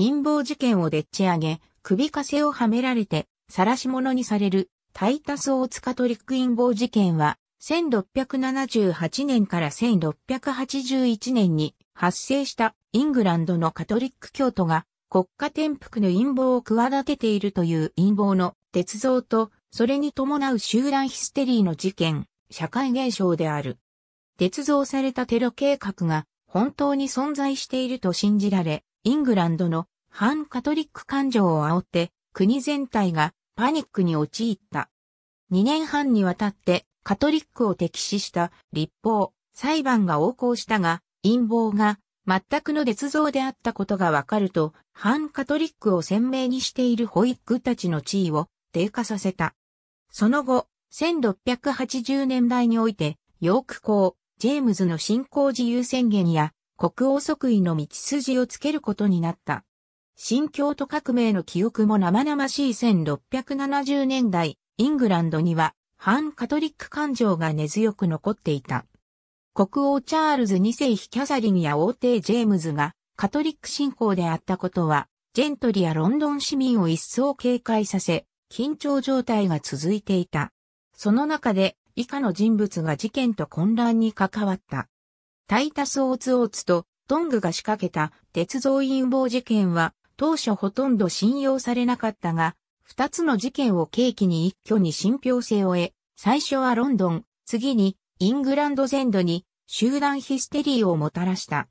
陰謀事件をでっち上げ、首かせをはめられて、晒し者にされる、タイタス大塚トリック陰謀事件は、1678年から1681年に発生したイングランドのカトリック教徒が国家転覆の陰謀を企てているという陰謀の鉄造と、それに伴う集団ヒステリーの事件、社会現象である。鉄造されたテロ計画が本当に存在していると信じられ、イングランドの反カトリック感情を煽って国全体がパニックに陥った。2年半にわたってカトリックを敵視した立法、裁判が横行したが、陰謀が全くの捏造であったことがわかると、反カトリックを鮮明にしている保育たちの地位を低下させた。その後、1680年代において、ヨーク校、ジェームズの信仰自由宣言や、国王即位の道筋をつけることになった。新京都革命の記憶も生々しい1670年代、イングランドには反カトリック感情が根強く残っていた。国王チャールズ2世妃キャサリンや王帝ジェームズがカトリック信仰であったことは、ジェントリやロンドン市民を一層警戒させ、緊張状態が続いていた。その中で以下の人物が事件と混乱に関わった。タイタス・オーツ・オーツとトングが仕掛けた鉄道陰謀事件は当初ほとんど信用されなかったが、二つの事件を契機に一挙に信憑性を得、最初はロンドン、次にイングランド全土に集団ヒステリーをもたらした。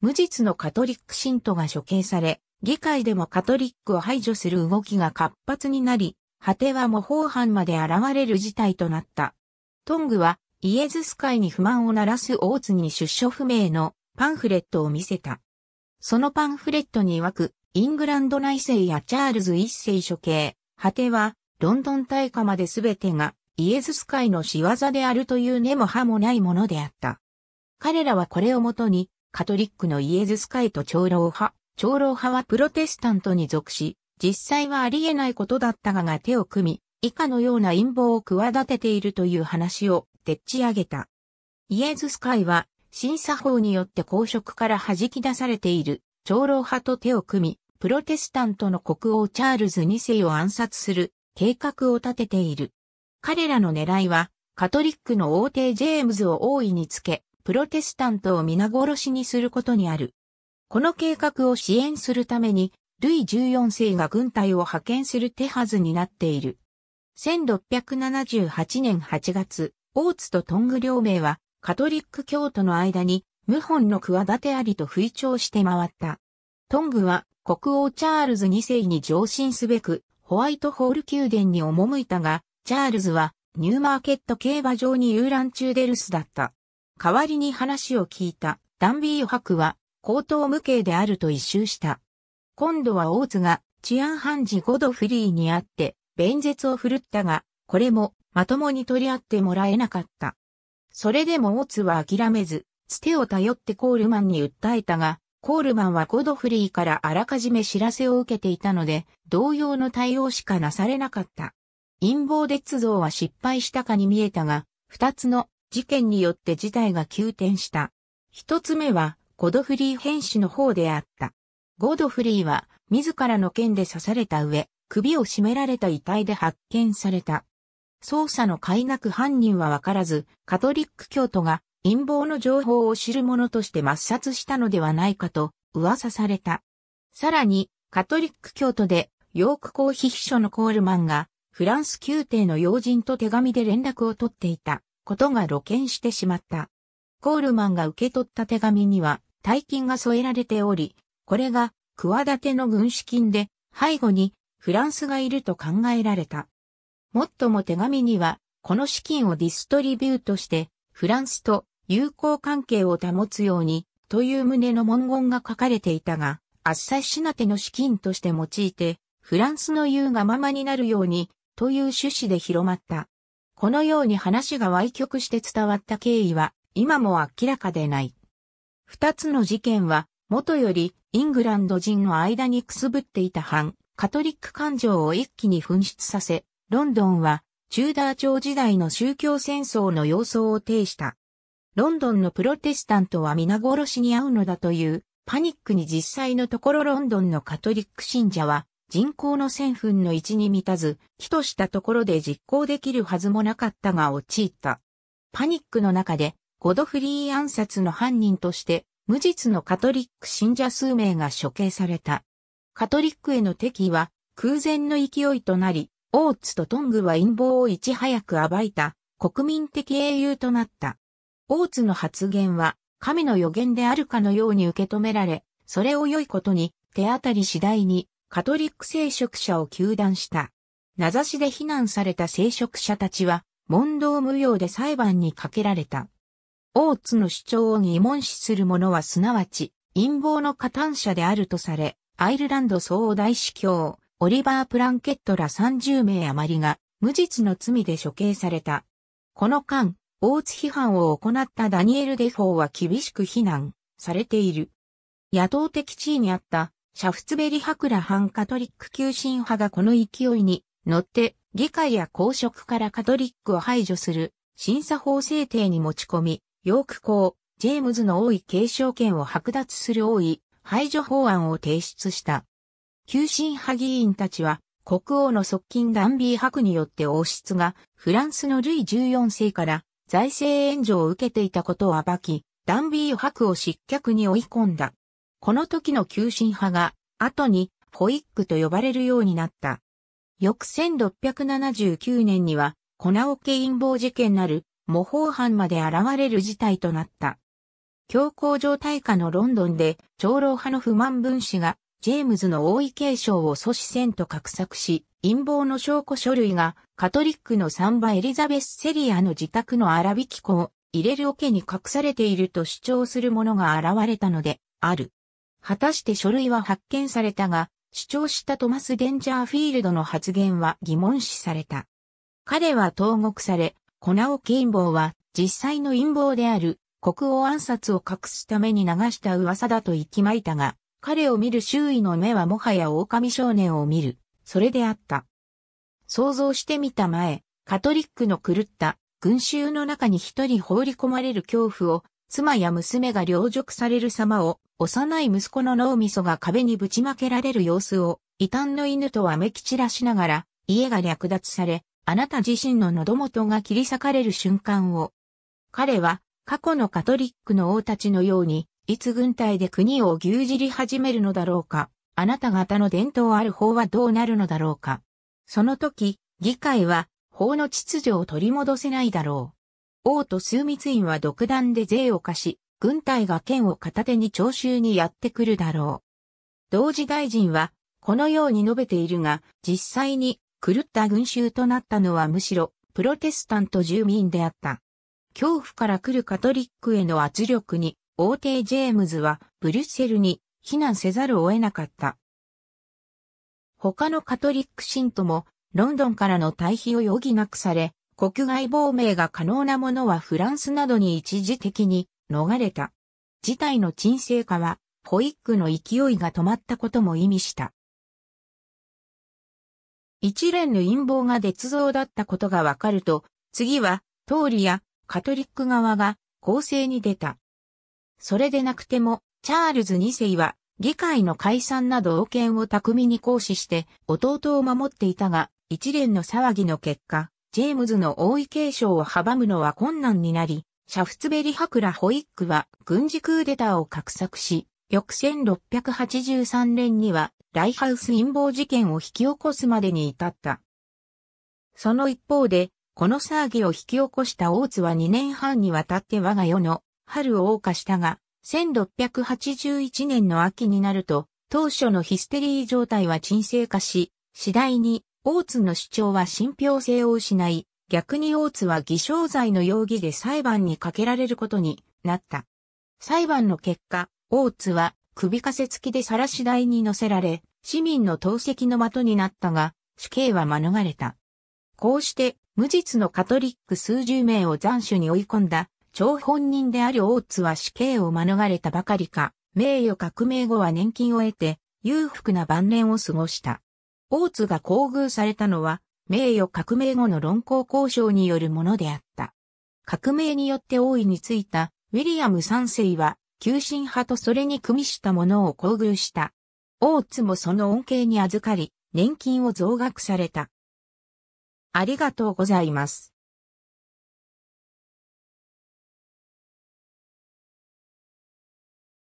無実のカトリック信徒が処刑され、議会でもカトリックを排除する動きが活発になり、果ては模倣犯まで現れる事態となった。トングはイエズス会に不満を鳴らす大津に出所不明のパンフレットを見せた。そのパンフレットに曰く、イングランド内政やチャールズ一世処刑、果ては、ロンドン大火まで全てが、イエズス会の仕業であるという根も葉もないものであった。彼らはこれをもとに、カトリックのイエズス会と長老派、長老派はプロテスタントに属し、実際はありえないことだったがが手を組み、以下のような陰謀を企てているという話をでっち上げた。イエズス会は、審査法によって公職から弾き出されている長老派と手を組み、プロテスタントの国王チャールズ2世を暗殺する計画を立てている。彼らの狙いは、カトリックの王帝ジェームズを大いにつけ、プロテスタントを皆殺しにすることにある。この計画を支援するために、ルイ14世が軍隊を派遣する手はずになっている。1678年8月、オーツとトング両名は、カトリック教徒の間に、謀反の企てありと吹聴して回った。トングは、国王チャールズ2世に上申すべく、ホワイトホール宮殿に赴いたが、チャールズは、ニューマーケット競馬場に遊覧中で留守だった。代わりに話を聞いた、ダンビー博は、高等無形であると一周した。今度は大津が、治安判事ゴドフリーにあって、弁舌を振るったが、これも、まともに取り合ってもらえなかった。それでも大津は諦めず、つてを頼ってコールマンに訴えたが、コールマンはゴドフリーからあらかじめ知らせを受けていたので、同様の対応しかなされなかった。陰謀鉄道は失敗したかに見えたが、二つの事件によって事態が急転した。一つ目は、ゴドフリー変死の方であった。ゴドフリーは、自らの剣で刺された上、首を絞められた遺体で発見された。捜査の快諾犯人はわからず、カトリック教徒が陰謀の情報を知る者として抹殺したのではないかと噂された。さらに、カトリック教徒で、ヨーク公費秘書のコールマンが、フランス宮廷の要人と手紙で連絡を取っていたことが露見してしまった。コールマンが受け取った手紙には、大金が添えられており、これが、企ての軍資金で、背後に、フランスがいると考えられた。もっとも手紙には、この資金をディストリビュートして、フランスと友好関係を保つように、という旨の文言が書かれていたが、圧裁シナテの資金として用いて、フランスの言うがままになるように、という趣旨で広まった。このように話が歪曲して伝わった経緯は、今も明らかでない。二つの事件は、元よりイングランド人の間にくすぶっていた反カトリック感情を一気に噴出させ、ロンドンはチューダー朝時代の宗教戦争の様相を呈した。ロンドンのプロテスタントは皆殺しに遭うのだというパニックに実際のところロンドンのカトリック信者は人口の1000分の1に満たず、木としたところで実行できるはずもなかったが陥った。パニックの中でゴドフリー暗殺の犯人として無実のカトリック信者数名が処刑された。カトリックへの敵意は空前の勢いとなり、オーツとトングは陰謀をいち早く暴いた国民的英雄となった。大津の発言は、神の予言であるかのように受け止められ、それを良いことに、手当たり次第に、カトリック聖職者を求断した。名指しで非難された聖職者たちは、問答無用で裁判にかけられた。大津の主張を疑問視する者はすなわち、陰謀の加担者であるとされ、アイルランド総大司教、オリバー・プランケットら30名余りが、無実の罪で処刑された。この間、大津批判を行ったダニエル・デフォーは厳しく非難されている。野党的地位にあったシャフツベリ博羅反カトリック急進派がこの勢いに乗って議会や公職からカトリックを排除する審査法制定に持ち込み、ヨーク校、ジェームズの王位継承権を剥奪する王位排除法案を提出した。急進派議員たちは国王の側近ダンビークによって王室がフランスのルイ14世から財政援助を受けていたことを暴き、ダンビークを失脚に追い込んだ。この時の急進派が、後に、ホイックと呼ばれるようになった。翌1679年には、粉桶陰謀事件なる、模倣犯まで現れる事態となった。強硬状態下のロンドンで、長老派の不満分子が、ジェームズの王位継承を阻止せんと画策し、陰謀の証拠書類がカトリックのサンバエリザベス・セリアの自宅の荒引き庫を入れる桶に隠されていると主張する者が現れたのである。果たして書類は発見されたが、主張したトマス・デンジャーフィールドの発言は疑問視された。彼は投獄され、粉ナオ陰謀は実際の陰謀である国王暗殺を隠すために流した噂だと息巻いたが、彼を見る周囲の目はもはや狼少年を見るそれであった。想像してみたまえ、カトリックの狂った群衆の中に一人放り込まれる恐怖を、妻や娘が領辱される様を、幼い息子の脳みそが壁にぶちまけられる様子を、異端の犬とはめき散らしながら、家が略奪され、あなた自身の喉元が切り裂かれる瞬間を。彼は、過去のカトリックの王たちのように、いつ軍隊で国を牛耳り始めるのだろうか。あなた方の伝統ある法はどうなるのだろうか。その時、議会は法の秩序を取り戻せないだろう。王と枢密院は独断で税を課し、軍隊が剣を片手に徴収にやってくるだろう。同時大臣は、このように述べているが、実際に狂った群衆となったのはむしろ、プロテスタント住民であった。恐怖から来るカトリックへの圧力に、王帝ジェームズはブリュッセルに避難せざるを得なかった。他のカトリック信徒もロンドンからの退避を余儀なくされ、国外亡命が可能なものはフランスなどに一時的に逃れた。事態の沈静化は、ホイックの勢いが止まったことも意味した。一連の陰謀が捏造だったことがわかると、次は、トりリやカトリック側が攻勢に出た。それでなくても、チャールズ2世は議会の解散など王権を巧みに行使して弟を守っていたが、一連の騒ぎの結果、ジェームズの王位継承を阻むのは困難になり、シャフツベリ博ラ・ホイックは軍事クーデターを画策し、翌1683年にはライハウス陰謀事件を引き起こすまでに至った。その一方で、この騒ぎを引き起こした大津は2年半にわたって我が世の春を謳歌したが、1681年の秋になると、当初のヒステリー状態は沈静化し、次第に、大津の主張は信憑性を失い、逆に大津は偽証罪の容疑で裁判にかけられることになった。裁判の結果、大津は首かせ付きで晒し台に乗せられ、市民の投石の的になったが、死刑は免れた。こうして、無実のカトリック数十名を斬首に追い込んだ張本人である大津は死刑を免れたばかりか、名誉革命後は年金を得て、裕福な晩年を過ごした。大津が厚遇されたのは、名誉革命後の論考交渉によるものであった。革命によって王位についたウィリアム三世は、急進派とそれに組みしたものを厚遇した。大津もその恩恵に預かり、年金を増額された。ありがとうございます。